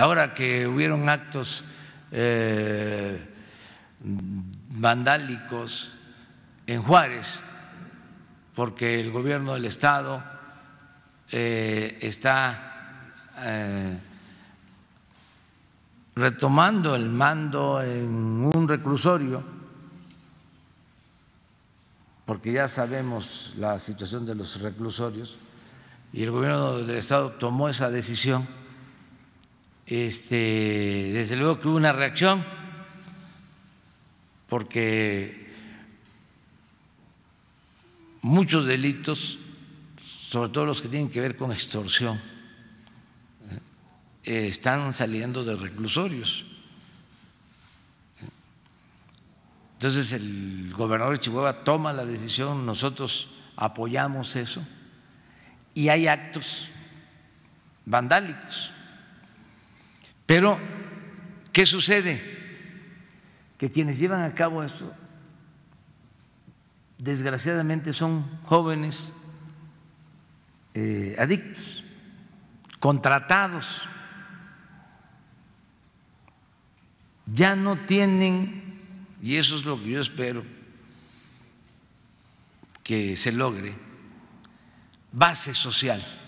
Ahora que hubieron actos eh, vandálicos en Juárez, porque el gobierno del Estado eh, está eh, retomando el mando en un reclusorio, porque ya sabemos la situación de los reclusorios, y el gobierno del Estado tomó esa decisión este, desde luego que hubo una reacción, porque muchos delitos, sobre todo los que tienen que ver con extorsión, eh, están saliendo de reclusorios. Entonces el gobernador de Chihuahua toma la decisión, nosotros apoyamos eso, y hay actos vandálicos pero, ¿qué sucede? Que quienes llevan a cabo esto, desgraciadamente, son jóvenes eh, adictos, contratados, ya no tienen, y eso es lo que yo espero que se logre, base social.